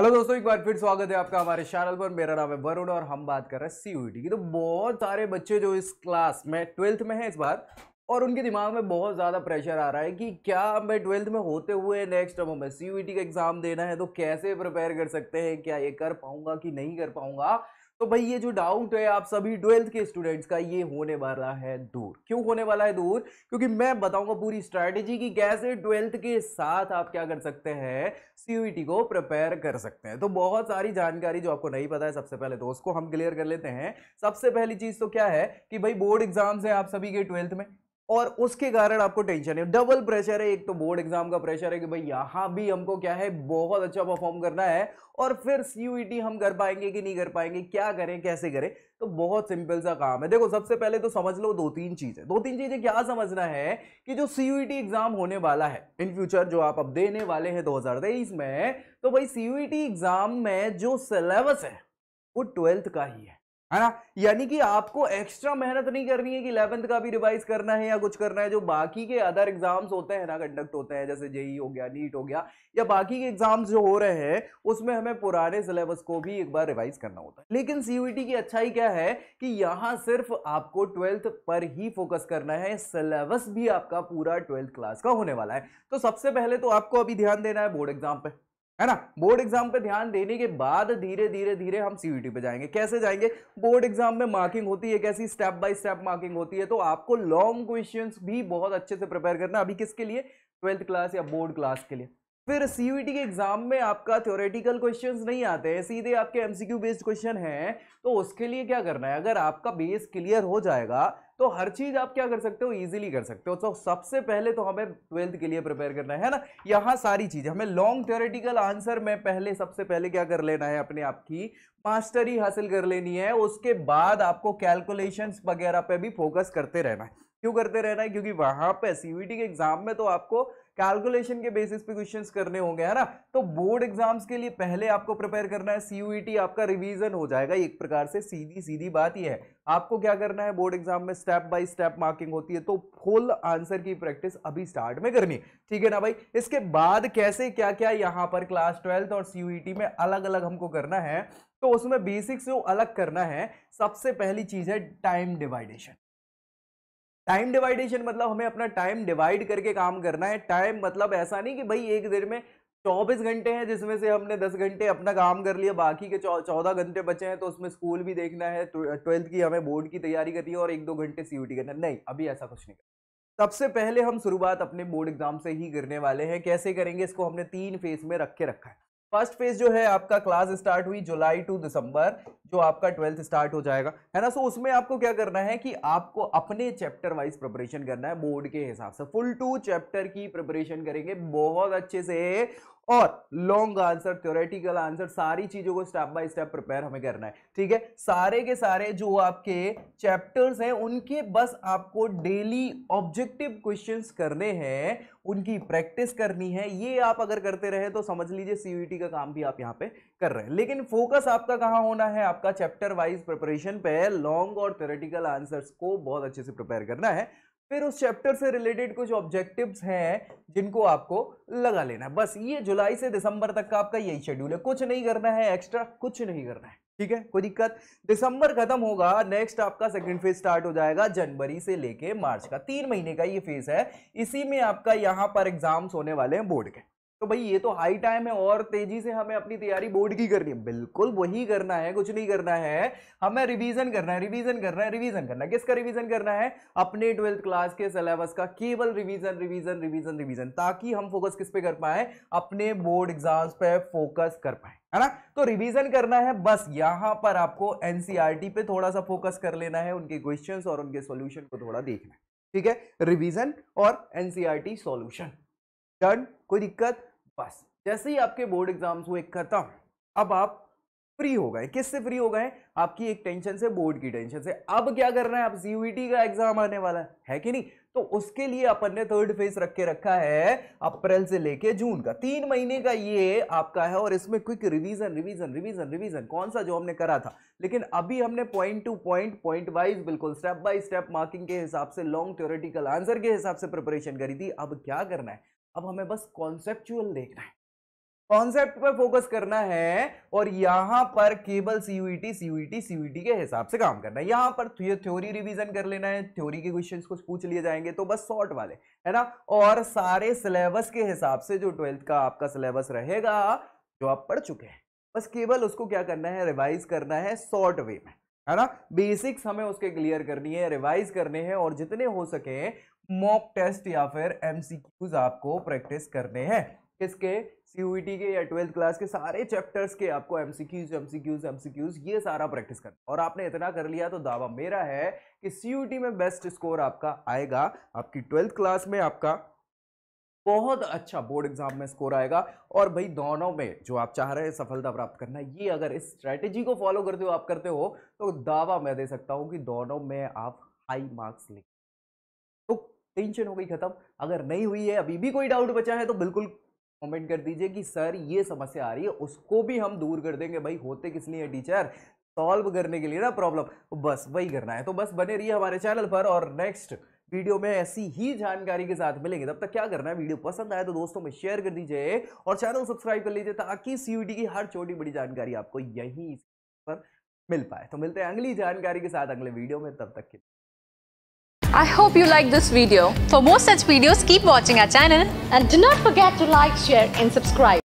Hello दोस्तों एक बार फिर स्वागत है आपका हमारे चैनल पर मेरा नाम है वरुण और हम बात कर रहे हैं सीयूईटी e की तो बहुत सारे बच्चे जो इस क्लास में ट्वेल्थ में हैं इस बार और उनके दिमाग में बहुत ज़्यादा प्रेशर आ रहा है कि क्या मैं ट्वेल्थ में होते हुए नेक्स्ट अब हमें सी e का एग्ज़ाम देना है तो कैसे प्रिपेयर कर सकते हैं क्या ये कर पाऊँगा कि नहीं कर पाऊँगा तो भाई ये जो डाउट है आप सभी ट्वेल्थ के स्टूडेंट्स का ये होने वाला है दूर क्यों होने वाला है दूर क्योंकि मैं बताऊंगा पूरी स्ट्रैटेजी कि कैसे ट्वेल्थ के साथ आप क्या कर सकते हैं सीयूईटी e को प्रिपेयर कर सकते हैं तो बहुत सारी जानकारी जो आपको नहीं पता है सबसे पहले तो उसको हम क्लियर कर लेते हैं सबसे पहली चीज तो क्या है कि भाई बोर्ड एग्जाम्स हैं आप सभी के ट्वेल्थ में और उसके कारण आपको टेंशन है डबल प्रेशर है एक तो बोर्ड एग्जाम का प्रेशर है कि भाई यहाँ भी हमको क्या है बहुत अच्छा परफॉर्म करना है और फिर सीयूईटी e हम कर पाएंगे कि नहीं कर पाएंगे क्या करें कैसे करें तो बहुत सिंपल सा काम है देखो सबसे पहले तो समझ लो दो तीन चीजें दो तीन चीजें क्या समझना है कि जो सीयूईटी एग्जाम e होने वाला है इन फ्यूचर जो आप अब देने वाले हैं दो में तो भाई सीयूईटी एग्जाम e में जो सिलेबस है वो ट्वेल्थ का ही है है ना यानी कि आपको एक्स्ट्रा मेहनत नहीं करनी है कि इलेवेंथ का भी रिवाइज करना है या कुछ करना है जो बाकी के अदर एग्जाम्स होते हैं ना कंडक्ट होते हैं जैसे जेई हो गया नीट हो गया या बाकी के एग्जाम्स जो हो रहे हैं उसमें हमें पुराने सिलेबस को भी एक बार रिवाइज करना होता है लेकिन सीयूटी की अच्छाई क्या है कि यहाँ सिर्फ आपको ट्वेल्थ पर ही फोकस करना है सिलेबस भी आपका पूरा ट्वेल्थ क्लास का होने वाला है तो सबसे पहले तो आपको अभी ध्यान देना है बोर्ड एग्जाम पर है ना बोर्ड एग्जाम पे ध्यान देने के बाद धीरे धीरे धीरे हम सीयूटी पे जाएंगे कैसे जाएंगे बोर्ड एग्जाम में मार्किंग होती है कैसी स्टेप बाय स्टेप मार्किंग होती है तो आपको लॉन्ग क्वेश्चंस भी बहुत अच्छे से प्रिपेयर करना अभी किसके लिए ट्वेल्थ क्लास या बोर्ड क्लास के लिए फिर सीयूईटी e के एग्जाम में आपका थ्योरेटिकल क्वेश्चंस नहीं आते हैं सीधे आपके एमसीक्यू बेस्ड क्वेश्चन हैं तो उसके लिए क्या करना है अगर आपका बेस क्लियर हो जाएगा तो हर चीज आप क्या कर सकते हो इजीली कर सकते हो तो सबसे पहले तो हमें ट्वेल्थ के लिए प्रिपेयर करना है ना यहाँ सारी चीज हमें लॉन्ग थ्योरेटिकल आंसर में पहले सबसे पहले क्या कर लेना है अपने आप की मास्टरी हासिल कर लेनी है उसके बाद आपको कैलकुलेशंस वगैरह पे भी फोकस करते रहना है क्यों करते रहना है क्योंकि वहां पे सीवीटी के एग्जाम में तो आपको कैलकुलेशन के बेसिस पे क्वेश्चंस करने होंगे है ना तो बोर्ड एग्जाम्स के लिए पहले आपको प्रिपेयर करना है सीयूईटी आपका रिवीजन हो जाएगा एक प्रकार से सीधी सीधी बात यह है आपको क्या करना है बोर्ड एग्जाम में स्टेप बाय स्टेप मार्किंग होती है तो फुल आंसर की प्रैक्टिस अभी स्टार्ट में करनी ठीक है ना भाई इसके बाद कैसे क्या क्या यहाँ पर क्लास ट्वेल्थ और सीयूईटी में अलग अलग हमको करना है तो उसमें बेसिक्स जो अलग करना है सबसे पहली चीज है टाइम डिवाइडेशन टाइम डिवाइडेशन मतलब हमें अपना टाइम डिवाइड करके काम करना है टाइम मतलब ऐसा नहीं कि भाई एक देर में चौबीस घंटे हैं जिसमें से हमने दस घंटे अपना काम कर लिया बाकी के चौदह घंटे बचे हैं तो उसमें स्कूल भी देखना है ट्वेल्थ तो, की हमें बोर्ड की तैयारी करनी है और एक दो घंटे सी करना नहीं अभी ऐसा कुछ नहीं सबसे पहले हम शुरुआत अपने बोर्ड एग्जाम से ही करने वाले हैं कैसे करेंगे इसको हमने तीन फेज में रख के रखा है फर्स्ट फेज जो है आपका क्लास स्टार्ट हुई जुलाई टू दिसंबर जो आपका ट्वेल्थ स्टार्ट हो जाएगा है ना सो so उसमें आपको क्या करना है कि आपको अपने चैप्टर वाइज प्रिपरेशन करना है बोर्ड के हिसाब से फुल टू चैप्टर की प्रिपरेशन करेंगे बहुत अच्छे से और लॉन्ग आंसर थ्योरेटिकल आंसर सारी चीजों को स्टेप बाय स्टेप प्रिपेयर हमें करना है ठीक है सारे के सारे जो आपके चैप्टर्स हैं उनके बस आपको डेली ऑब्जेक्टिव क्वेश्चंस करने हैं उनकी प्रैक्टिस करनी है ये आप अगर करते रहे तो समझ लीजिए सीयूटी e का काम भी आप यहां पे कर रहे हैं लेकिन फोकस आपका कहाँ होना है आपका चैप्टर वाइज प्रिपरेशन पे लॉन्ग और थ्योरेटिकल आंसर्स को बहुत अच्छे से प्रिपेयर करना है फिर उस चैप्टर से रिलेटेड कुछ ऑब्जेक्टिव्स हैं जिनको आपको लगा लेना है बस ये जुलाई से दिसंबर तक का आपका यही शेड्यूल है कुछ नहीं करना है एक्स्ट्रा कुछ नहीं करना है ठीक है कोई दिक्कत दिसंबर खत्म होगा नेक्स्ट आपका सेकंड फेज स्टार्ट हो जाएगा जनवरी से लेके मार्च का तीन महीने का ये फेज है इसी में आपका यहाँ पर एग्जाम्स होने वाले हैं बोर्ड के तो भाई ये तो हाई टाइम है और तेजी से हमें अपनी तैयारी बोर्ड की करनी है बिल्कुल वही करना है कुछ नहीं करना है हमें रिवीजन करना है रिवीजन करना है रिवीजन करना है किसका रिवीजन करना है अपने ट्वेल्थ क्लास के सिलेबस का केवल रिवीजन रिवीजन रिवीजन रिवीजन ताकि हम फोकस किस पे कर पाए अपने बोर्ड एग्जाम्स पे फोकस कर पाए है ना तो रिवीजन करना है बस यहां पर आपको एनसीईआरटी e पे थोड़ा सा फोकस कर लेना है उनके क्वेश्चंस और उनके सॉल्यूशन को थोड़ा देखना है ठीक है रिवीजन और एनसीईआरटी सॉल्यूशन डन कोई दिक्कत बस जैसे ही आपके बोर्ड एग्जाम्स हुए खत्म अब आप फ्री हो गए किससे फ्री हो गए आपकी एक टेंशन से बोर्ड की टेंशन से अब क्या करना है आप सीयूटी e का एग्जाम आने वाला है, है कि नहीं तो उसके लिए अपन ने थर्ड फेज रख के रखा है अप्रैल से लेके जून का तीन महीने का ये आपका है और इसमें quick revision revision revision revision कौन सा जो हमने करा था लेकिन अभी हमने point to point point wise बिल्कुल स्टेप बाय स्टेप मार्किंग के हिसाब से लॉन्ग थ्योरेटिकल आंसर के हिसाब से प्रिपरेशन करी थी अब क्या करना है अब हमें बस कॉन्सेप्चुअल देखना है कॉन्सेप्ट पर फोकस करना है और यहां पर केवल सीयूईटी सीयूईटी सीयूईटी के हिसाब से काम करना है यहां पर थ्योरी रिवीजन कर लेना है थ्योरी के क्वेश्चंस को पूछ लिए जाएंगे तो बस शॉर्ट वाले है ना और सारे सिलेबस के हिसाब से जो ट्वेल्थ का आपका सिलेबस रहेगा जो आप पढ़ चुके हैं बस केवल उसको क्या करना है रिवाइज करना है शॉर्ट वे में है ना बेसिक्स हमें उसके क्लियर करनी है रिवाइज करने हैं और जितने हो सके मॉक टेस्ट या फिर एम आपको प्रैक्टिस करने हैं किसके सी e के या ट्वेल्थ क्लास के सारे चैप्टर्स के आपको M M C C Qs Qs M C Qs ये सारा प्रैक्टिस करना और आपने इतना कर लिया तो दावा मेरा है कि सी e में बेस्ट स्कोर आपका आएगा आपकी ट्वेल्थ क्लास में आपका बहुत अच्छा बोर्ड एग्जाम में स्कोर आएगा और भाई दोनों में जो आप चाह रहे हैं सफलता प्राप्त करना ये अगर इस स्ट्रैटेजी को फॉलो करते हो आप करते हो तो दावा मैं दे सकता हूँ कि दोनों में आप हाई मार्क्स लेंगे टेंशन हो गई खत्म अगर नहीं हुई है अभी भी कोई डाउट बचा है तो बिल्कुल कमेंट कर दीजिए कि सर ये समस्या आ रही है उसको भी हम दूर कर देंगे भाई होते किस लिए टीचर सॉल्व करने के लिए ना प्रॉब्लम बस वही करना है तो बस बने रहिए हमारे चैनल पर और नेक्स्ट वीडियो में ऐसी ही जानकारी के साथ मिलेंगे तब तक क्या करना है वीडियो पसंद आए तो दोस्तों में शेयर कर दीजिए और चैनल सब्सक्राइब कर लीजिए ताकि सीयूटी की हर छोटी बड़ी जानकारी आपको यहीं पर मिल पाए तो मिलते हैं अगली जानकारी के साथ अगले वीडियो में तब तक के I hope you like this video. For more such videos, keep watching our channel. And do not forget to like, share and subscribe.